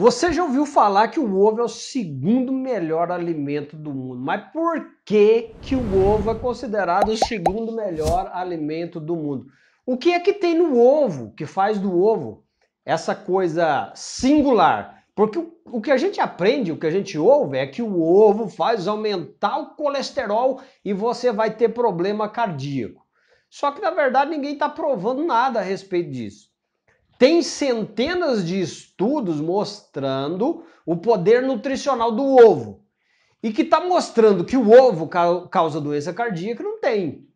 Você já ouviu falar que o ovo é o segundo melhor alimento do mundo, mas por que, que o ovo é considerado o segundo melhor alimento do mundo? O que é que tem no ovo que faz do ovo essa coisa singular? Porque o que a gente aprende, o que a gente ouve é que o ovo faz aumentar o colesterol e você vai ter problema cardíaco. Só que na verdade ninguém está provando nada a respeito disso. Tem centenas de estudos mostrando o poder nutricional do ovo e que está mostrando que o ovo causa doença cardíaca, não tem.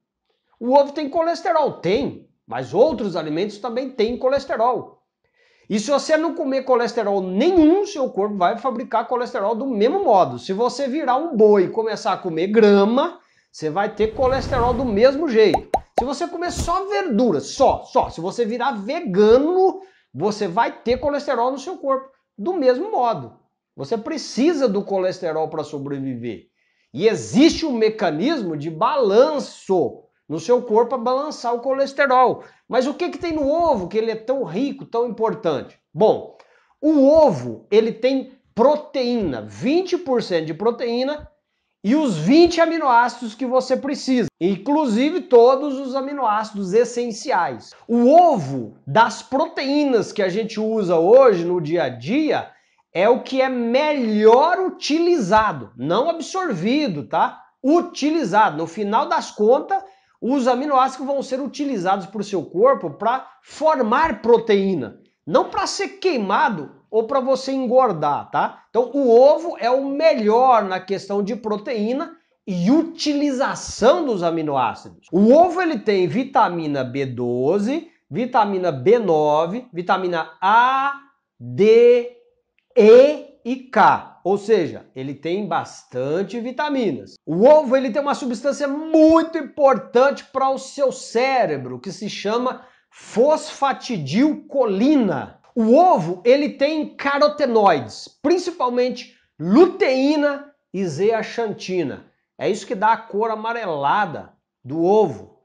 O ovo tem colesterol? Tem, mas outros alimentos também têm colesterol. E se você não comer colesterol nenhum, seu corpo vai fabricar colesterol do mesmo modo. Se você virar um boi e começar a comer grama, você vai ter colesterol do mesmo jeito. Se você comer só verdura, só, só, se você virar vegano, você vai ter colesterol no seu corpo. Do mesmo modo, você precisa do colesterol para sobreviver. E existe um mecanismo de balanço no seu corpo para balançar o colesterol. Mas o que, que tem no ovo que ele é tão rico, tão importante? Bom, o ovo ele tem proteína, 20% de proteína e os 20 aminoácidos que você precisa, inclusive todos os aminoácidos essenciais. O ovo das proteínas que a gente usa hoje no dia a dia é o que é melhor utilizado, não absorvido, tá? Utilizado. No final das contas, os aminoácidos vão ser utilizados por seu corpo para formar proteína, não para ser queimado ou para você engordar, tá? Então o ovo é o melhor na questão de proteína e utilização dos aminoácidos. O ovo ele tem vitamina B12, vitamina B9, vitamina A, D, E e K. Ou seja, ele tem bastante vitaminas. O ovo ele tem uma substância muito importante para o seu cérebro que se chama fosfatidilcolina. O ovo, ele tem carotenoides, principalmente luteína e zeaxantina. É isso que dá a cor amarelada do ovo,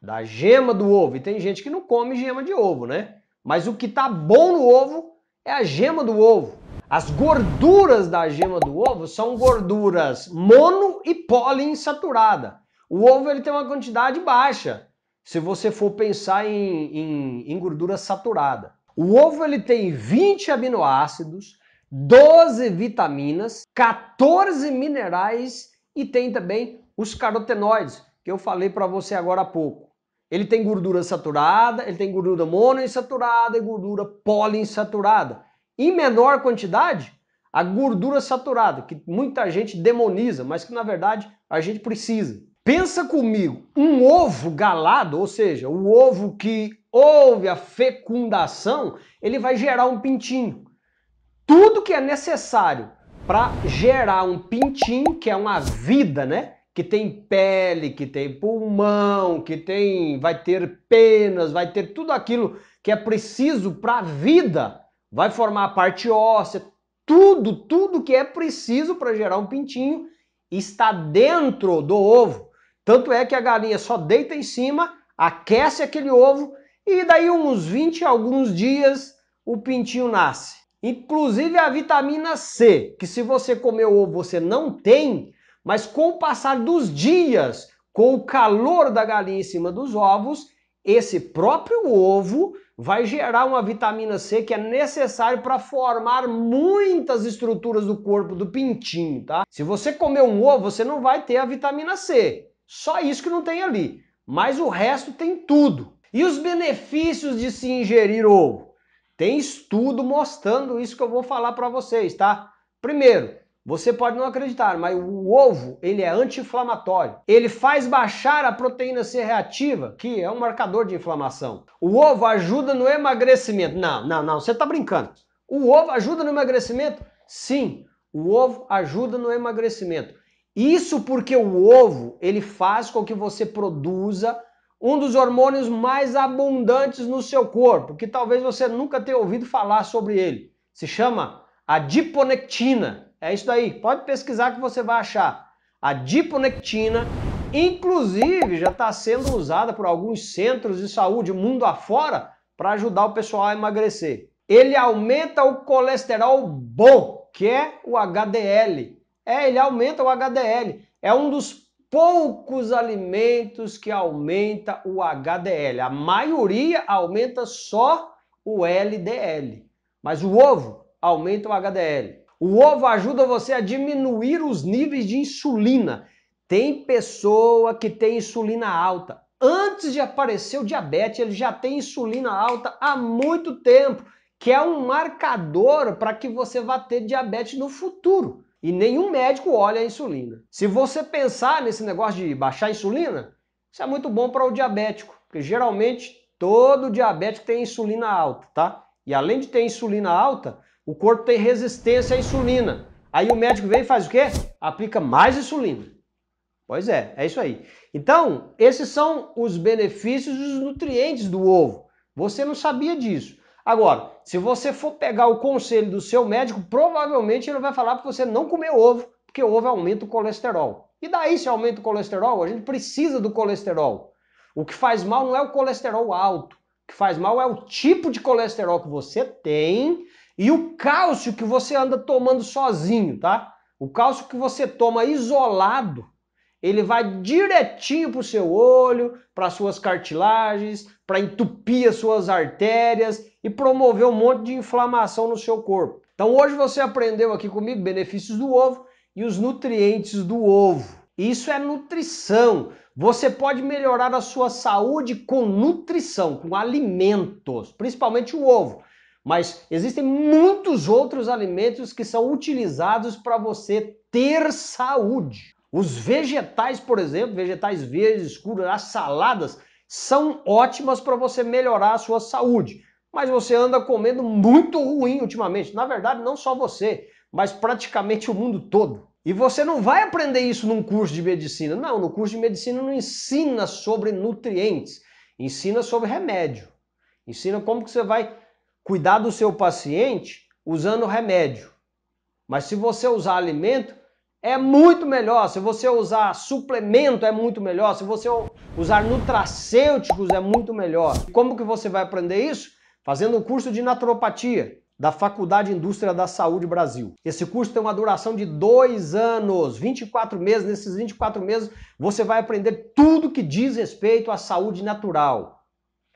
da gema do ovo. E tem gente que não come gema de ovo, né? Mas o que tá bom no ovo é a gema do ovo. As gorduras da gema do ovo são gorduras mono e poliinsaturada. O ovo ele tem uma quantidade baixa, se você for pensar em, em, em gordura saturada. O ovo ele tem 20 aminoácidos, 12 vitaminas, 14 minerais e tem também os carotenoides, que eu falei para você agora há pouco. Ele tem gordura saturada, ele tem gordura monoinsaturada e gordura poliinsaturada. Em menor quantidade, a gordura saturada, que muita gente demoniza, mas que na verdade a gente precisa. Pensa comigo, um ovo galado, ou seja, o ovo que houve a fecundação, ele vai gerar um pintinho. Tudo que é necessário para gerar um pintinho, que é uma vida, né? Que tem pele, que tem pulmão, que tem, vai ter penas, vai ter tudo aquilo que é preciso para a vida. Vai formar a parte óssea, tudo, tudo que é preciso para gerar um pintinho está dentro do ovo. Tanto é que a galinha só deita em cima, aquece aquele ovo e daí uns 20 alguns dias o pintinho nasce. Inclusive a vitamina C, que se você comer o ovo você não tem, mas com o passar dos dias, com o calor da galinha em cima dos ovos, esse próprio ovo vai gerar uma vitamina C que é necessário para formar muitas estruturas do corpo do pintinho, tá? Se você comer um ovo, você não vai ter a vitamina C. Só isso que não tem ali. Mas o resto tem tudo. E os benefícios de se ingerir ovo? Tem estudo mostrando isso que eu vou falar para vocês, tá? Primeiro, você pode não acreditar, mas o ovo ele é anti-inflamatório. Ele faz baixar a proteína C reativa, que é um marcador de inflamação. O ovo ajuda no emagrecimento. Não, não, não, você está brincando. O ovo ajuda no emagrecimento? Sim, o ovo ajuda no emagrecimento. Isso porque o ovo, ele faz com que você produza um dos hormônios mais abundantes no seu corpo, que talvez você nunca tenha ouvido falar sobre ele. Se chama a diponectina, É isso aí. Pode pesquisar que você vai achar. a diponectina. inclusive, já está sendo usada por alguns centros de saúde mundo afora para ajudar o pessoal a emagrecer. Ele aumenta o colesterol bom, que é o HDL, é, ele aumenta o HDL. É um dos poucos alimentos que aumenta o HDL. A maioria aumenta só o LDL, mas o ovo aumenta o HDL. O ovo ajuda você a diminuir os níveis de insulina. Tem pessoa que tem insulina alta. Antes de aparecer o diabetes, ele já tem insulina alta há muito tempo, que é um marcador para que você vá ter diabetes no futuro. E nenhum médico olha a insulina. Se você pensar nesse negócio de baixar a insulina, isso é muito bom para o diabético, porque geralmente todo diabético tem insulina alta, tá? E além de ter insulina alta, o corpo tem resistência à insulina. Aí o médico vem e faz o quê? Aplica mais insulina. Pois é, é isso aí. Então, esses são os benefícios e os nutrientes do ovo. Você não sabia disso. Agora, se você for pegar o conselho do seu médico, provavelmente ele vai falar para você não comer ovo, porque ovo aumenta o colesterol. E daí se aumenta o colesterol? A gente precisa do colesterol. O que faz mal não é o colesterol alto. O que faz mal é o tipo de colesterol que você tem e o cálcio que você anda tomando sozinho, tá? O cálcio que você toma isolado, ele vai direitinho para o seu olho, para suas cartilagens, para entupir as suas artérias e promover um monte de inflamação no seu corpo. Então hoje você aprendeu aqui comigo benefícios do ovo e os nutrientes do ovo. Isso é nutrição. Você pode melhorar a sua saúde com nutrição, com alimentos, principalmente o ovo. Mas existem muitos outros alimentos que são utilizados para você ter saúde. Os vegetais, por exemplo, vegetais verdes, escuros, as saladas, são ótimas para você melhorar a sua saúde mas você anda comendo muito ruim ultimamente. Na verdade, não só você, mas praticamente o mundo todo. E você não vai aprender isso num curso de medicina. Não, no curso de medicina não ensina sobre nutrientes, ensina sobre remédio. Ensina como que você vai cuidar do seu paciente usando remédio. Mas se você usar alimento, é muito melhor. Se você usar suplemento, é muito melhor. Se você usar nutracêuticos, é muito melhor. Como que você vai aprender isso? fazendo um curso de naturopatia da Faculdade Indústria da Saúde Brasil. Esse curso tem uma duração de dois anos, 24 meses. Nesses 24 meses, você vai aprender tudo que diz respeito à saúde natural,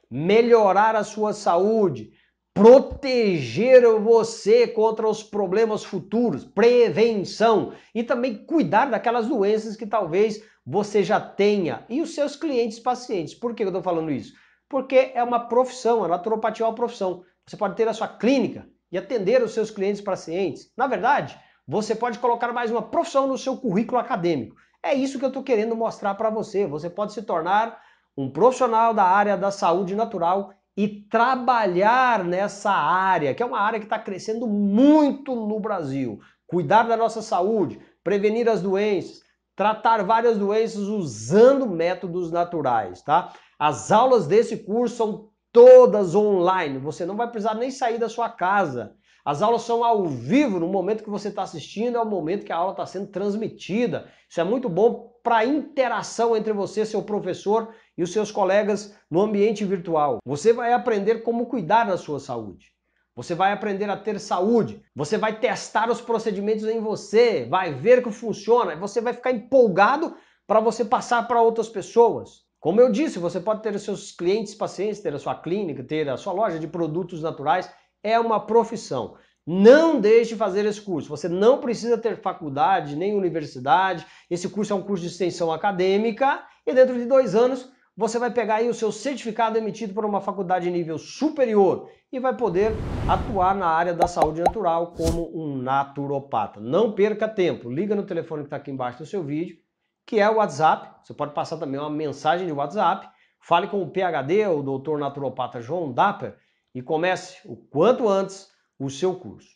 melhorar a sua saúde, proteger você contra os problemas futuros, prevenção e também cuidar daquelas doenças que talvez você já tenha e os seus clientes pacientes. Por que eu estou falando isso? porque é uma profissão, a naturopatia é uma profissão. Você pode ter a sua clínica e atender os seus clientes pacientes. Na verdade, você pode colocar mais uma profissão no seu currículo acadêmico. É isso que eu estou querendo mostrar para você. Você pode se tornar um profissional da área da saúde natural e trabalhar nessa área, que é uma área que está crescendo muito no Brasil. Cuidar da nossa saúde, prevenir as doenças, tratar várias doenças usando métodos naturais, tá? As aulas desse curso são todas online, você não vai precisar nem sair da sua casa. As aulas são ao vivo, no momento que você está assistindo, é o momento que a aula está sendo transmitida. Isso é muito bom para a interação entre você, seu professor e os seus colegas no ambiente virtual. Você vai aprender como cuidar da sua saúde. Você vai aprender a ter saúde, você vai testar os procedimentos em você, vai ver que funciona, você vai ficar empolgado para você passar para outras pessoas. Como eu disse, você pode ter os seus clientes pacientes, ter a sua clínica, ter a sua loja de produtos naturais, é uma profissão. Não deixe de fazer esse curso. Você não precisa ter faculdade nem universidade. Esse curso é um curso de extensão acadêmica e dentro de dois anos você vai pegar aí o seu certificado emitido por uma faculdade de nível superior e vai poder atuar na área da saúde natural como um naturopata. Não perca tempo, liga no telefone que está aqui embaixo do seu vídeo, que é o WhatsApp, você pode passar também uma mensagem de WhatsApp, fale com o PHD, o doutor naturopata João Dapper, e comece o quanto antes o seu curso.